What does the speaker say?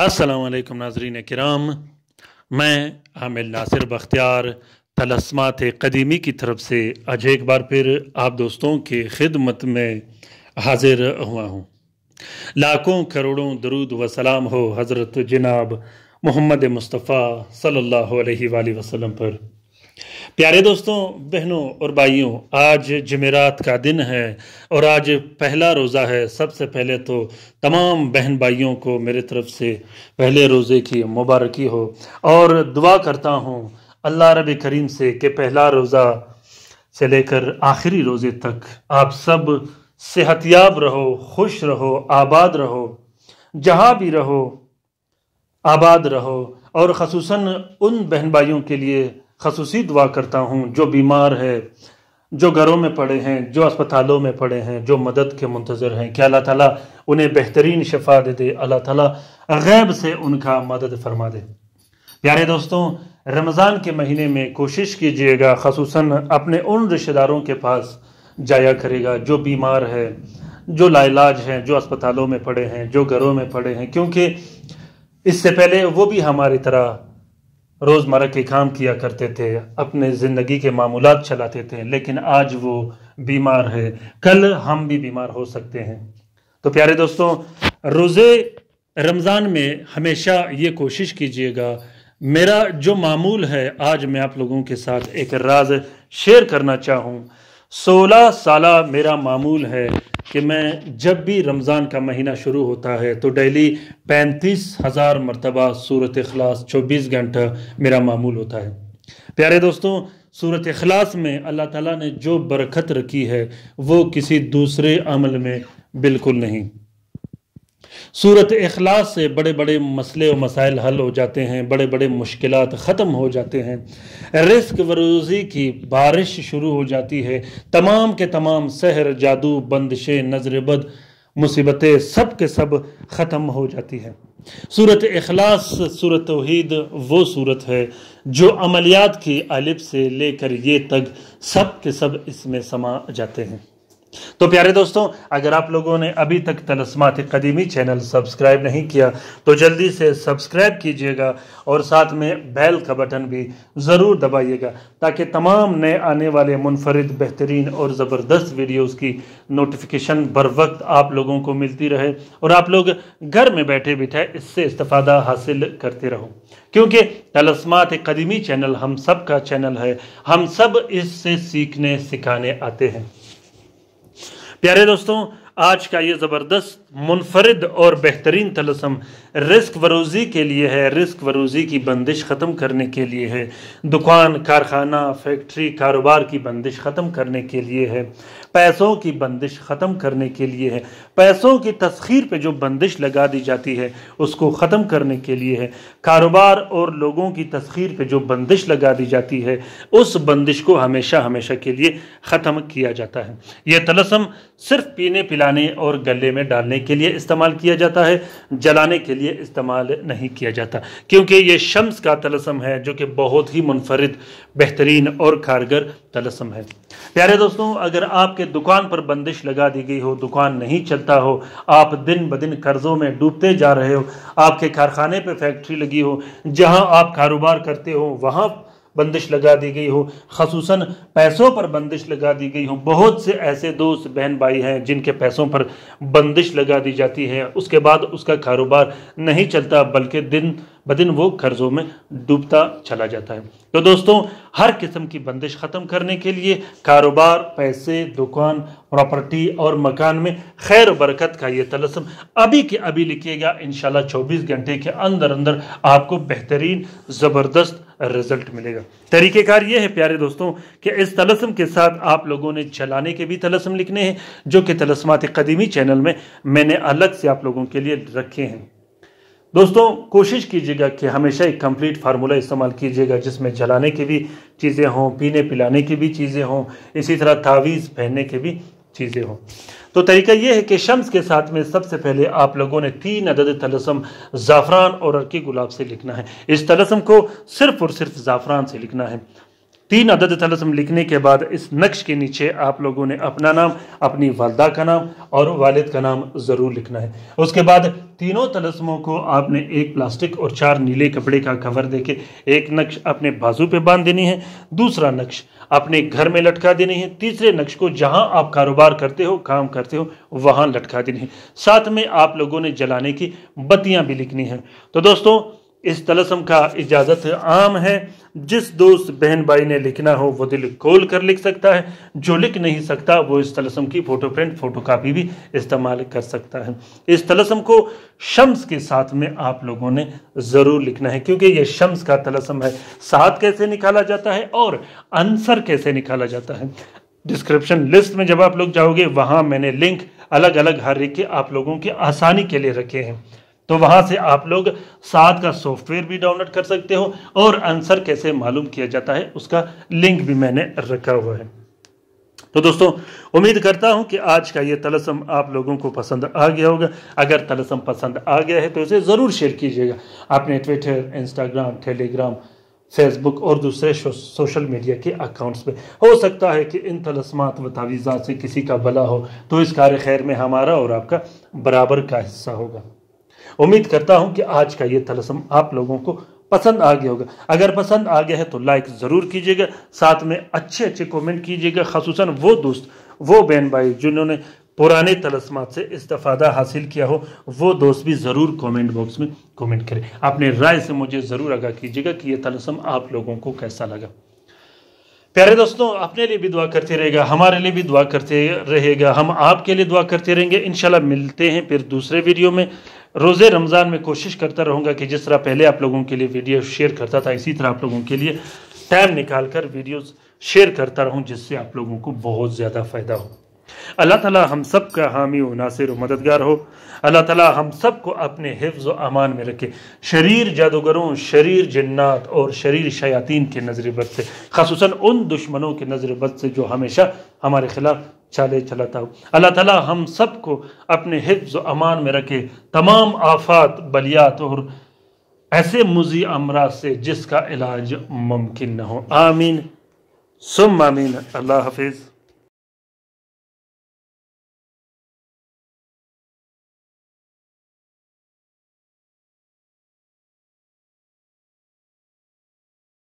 असलकम नाजरीन कराम मैं आमिल नासिर बख्तियार तलस्मात कदीमी की तरफ से आज एक बार फिर आप दोस्तों के खिदमत में हाजिर हुआ हूँ लाखों करोड़ों दरूद व सलाम हो हज़रत जनाब मोहम्मद मुस्तफ़ा सल्लल्लाहु अलैहि वसल्लम पर प्यारे दोस्तों बहनों और भाइयों आज जमेरात का दिन है और आज पहला रोज़ा है सबसे पहले तो तमाम बहन भाइयों को मेरे तरफ से पहले रोज़े की मुबारकी हो और दुआ करता हूँ अल्लाह रब करीम से कि पहला रोज़ा से लेकर आखिरी रोज़े तक आप सब सेहतियाब रहो खुश रहो आबाद रहो जहाँ भी रहो आबाद रहो और खसूस उन बहन भाइयों के लिए खसूसी दुआ करता हूँ जो बीमार है जो घरों में पड़े हैं जो अस्पतालों में पड़े हैं जो मदद के मंतज़र हैं कि अल्लाह ताला उन्हें बेहतरीन शफा दे दे अल्लाह ताला गैब से उनका मदद फरमा दे प्यारे दोस्तों रमज़ान के महीने में कोशिश कीजिएगा खसूस अपने उन रिश्तेदारों के पास जाया करेगा जो बीमार है जो लाइलाज हैं जो अस्पतालों में पड़े हैं जो घरों में पड़े हैं क्योंकि इससे पहले वो भी हमारी तरह रोज़मर्रा के काम किया करते थे अपने ज़िंदगी के मामूल चलाते थे लेकिन आज वो बीमार है कल हम भी बीमार हो सकते हैं तो प्यारे दोस्तों रोज़े रमज़ान में हमेशा ये कोशिश कीजिएगा मेरा जो मामूल है आज मैं आप लोगों के साथ एक राज शेयर करना चाहूँ सोलह साल मेरा मामूल है कि मैं जब भी रमज़ान का महीना शुरू होता है तो डेली पैंतीस हज़ार मरतबा सूरत अखलास चौबीस घंटा मेरा मामूल होता है प्यारे दोस्तों सूरत अखलास में अल्लाह ताला ने जो बरकत रखी है वो किसी दूसरे अमल में बिल्कुल नहीं सूरत अखलास से बड़े बड़े मसले और मसाइल हल हो जाते हैं बड़े बड़े मुश्किल ख़त्म हो जाते हैं रिस्क वरूजी की बारिश शुरू हो जाती है तमाम के तमाम सहर जादू बंदिशें नजरबद मुसीबतें सब के सब ख़त्म हो जाती हैं सूरत अखलास सूरत वहीद वो सूरत है जो अमलियात की अलिब से लेकर ये तक सब के सब इसमें समा जाते हैं तो प्यारे दोस्तों अगर आप लोगों ने अभी तक तलस्मात कदीमी चैनल सब्सक्राइब नहीं किया तो जल्दी से सब्सक्राइब कीजिएगा और साथ में बैल का बटन भी ज़रूर दबाइएगा ताकि तमाम नए आने वाले मुनफरद बेहतरीन और ज़बरदस्त वीडियोस की नोटिफिकेशन बर वक्त आप लोगों को मिलती रहे और आप लोग घर में बैठे बैठे इससे इस्तफ़ादा हासिल करते रहो क्योंकि तलस्मात कदीमी चैनल हम सब चैनल है हम सब इससे सीखने सिखाने आते हैं प्यारे दोस्तों आज का ये ज़बरदस्त मुनफरद और बेहतरीन तलसम रिस्क वरोज़ी के लिए है रिस्क वरोज़ी की बंदिश ख़त्म करने के लिए है दुकान कारखाना फैक्ट्री कारोबार की बंदिश ख़त्म करने के लिए है पैसों की बंदिश ख़त्म करने के लिए है पैसों की तस्खीर पर जो बंदिश लगा दी जाती है उसको ख़त्म करने के लिए है कारोबार और लोगों की तस्खीर पर जो बंदिश लगा दी जाती है उस बंदिश को हमेशा हमेशा के लिए ख़त्म किया जाता है यह तलसम सिर्फ पीने पिलाने और गले में डालने के लिए इस्तेमाल किया जाता है जलाने के लिए इस्तेमाल नहीं किया जाता क्योंकि ये शम्स का तलसम है जो कि बहुत ही मुनफरद बेहतरीन और कारगर तलसम है प्यारे दोस्तों अगर आपके दुकान पर बंदिश लगा दी गई हो दुकान नहीं चलता हो आप दिन ब दिन कर्ज़ों में डूबते जा रहे हो आपके कारखाने पर फैक्ट्री लगी हो जहाँ आप कारोबार करते हो वहाँ बंदिश लगा दी गई हो खूस पैसों पर बंदिश लगा दी गई हो बहुत से ऐसे दोस्त बहन भाई हैं जिनके पैसों पर बंदिश लगा दी जाती है उसके बाद उसका कारोबार नहीं चलता बल्कि दिन बदिन वो कर्ज़ों में डूबता चला जाता है तो दोस्तों हर किस्म की बंदिश ख़त्म करने के लिए कारोबार पैसे दुकान प्रॉपर्टी और मकान में खैर बरकत का ये तलसम अभी के अभी लिखिएगा इन चौबीस घंटे के अंदर अंदर आपको बेहतरीन ज़बरदस्त रिजल्ट मिलेगा तरीक़ेकार ये है प्यारे दोस्तों कि इस तलसम के साथ आप लोगों ने चलाने के भी तलसम लिखने हैं जो कि तलसमात कदीमी चैनल में मैंने अलग से आप लोगों के लिए रखे हैं दोस्तों कोशिश कीजिएगा कि हमेशा एक कंप्लीट फार्मूला इस्तेमाल कीजिएगा जिसमें जलाने की भी चीज़ें हों पीने पिलाने की भी चीज़ें हों इसी तरह तावीज़ पहनने की भी चीज़ें हों तो तरीका यह है कि शम्स के साथ में सबसे पहले आप लोगों ने तीन अदद तलसम ज़ाफ़रान और अरकी गुलाब से लिखना है इस तलसम को सिर्फ़ और सिर्फ ज़ाफ़रान से लिखना है तीन अदद तलसम लिखने के बाद इस नक्श के नीचे आप लोगों ने अपना नाम अपनी वालदा का नाम और वालिद का नाम ज़रूर लिखना है उसके बाद तीनों तलस्मों को आपने एक प्लास्टिक और चार नीले कपड़े का कवर देके एक नक्श अपने बाजू पे बांध देनी है दूसरा नक्श अपने घर में लटका देनी है तीसरे नक्श को जहां आप कारोबार करते हो काम करते हो वहां लटका देनी है साथ में आप लोगों ने जलाने की बत्तियां भी लिखनी है तो दोस्तों इस तलस्म का इजाज़त आम है जिस दोस्त बहन भाई ने लिखना हो वो दिल खोल कर लिख सकता है जो लिख नहीं सकता वो इस तलसम की फोटो प्रिंट फोटो कापी भी इस्तेमाल कर सकता है इस तलसम को शम्स के साथ में आप लोगों ने ज़रूर लिखना है क्योंकि ये शम्स का तलसम है साथ कैसे निकाला जाता है और आंसर कैसे निकाला जाता है डिस्क्रिप्शन लिस्ट में जब आप लोग जाओगे वहाँ मैंने लिंक अलग अलग हर एक के आप लोगों की आसानी के लिए रखे हैं तो वहाँ से आप लोग साथ का सॉफ्टवेयर भी डाउनलोड कर सकते हो और आंसर कैसे मालूम किया जाता है उसका लिंक भी मैंने रखा हुआ है तो दोस्तों उम्मीद करता हूं कि आज का ये तलसम आप लोगों को पसंद आ गया होगा अगर तलसम पसंद आ गया है तो इसे ज़रूर शेयर कीजिएगा अपने ट्विटर इंस्टाग्राम टेलीग्राम फेसबुक और दूसरे सोशल मीडिया के अकाउंट्स पे हो सकता है कि इन तलस्मात व तावीज़ात से किसी का भला हो तो इस कार्य खैर में हमारा और आपका बराबर का हिस्सा होगा उम्मीद करता हूं कि आज का ये तलसम आप लोगों को पसंद आ गया होगा अगर पसंद आ गया है तो लाइक ज़रूर कीजिएगा साथ में अच्छे अच्छे कमेंट कीजिएगा खसूस वो दोस्त वो बहन भाई जिन्होंने पुराने तलस्मात से इस्तफ़ादा हासिल किया हो वो दोस्त भी ज़रूर कमेंट बॉक्स में कमेंट करें अपने राय से मुझे ज़रूर आगा कीजिएगा कि ये तलस्म आप लोगों को कैसा लगा प्यारे दोस्तों अपने लिए भी दुआ करते रहेगा हमारे लिए भी दुआ करते रहेगा हम आपके लिए दुआ करते रहेंगे इनशाला मिलते हैं फिर दूसरे वीडियो में रोज़े रमज़ान में कोशिश करता रहूँगा कि जिस तरह पहले आप लोगों के लिए वीडियो शेयर करता था इसी तरह आप लोगों के लिए टाइम निकाल कर वीडियोज़ शेयर करता रहूँ जिससे आप लोगों को बहुत ज़्यादा फ़ायदा हो अल्लाह ताला हम सब का हामी और नासिर और मददगार हो अल्लाह ताला हम सब को अपने हिफ्ज़ अमान में रखे शरीर जादूगरों शरीर जन्नात और शरीर शयातीन के नजरबद से खसूस उन दुश्मनों के नजरबद से जो हमेशा हमारे खिलाफ चले चलाता हूँ अल्लाह ताला हम सब को अपने हिफ्ज अमान में रखे तमाम आफात बलियात और ऐसे मुजी अमराज से जिसका इलाज मुमकिन न हो आमीन सुम आमीन अल्लाह हाफिज़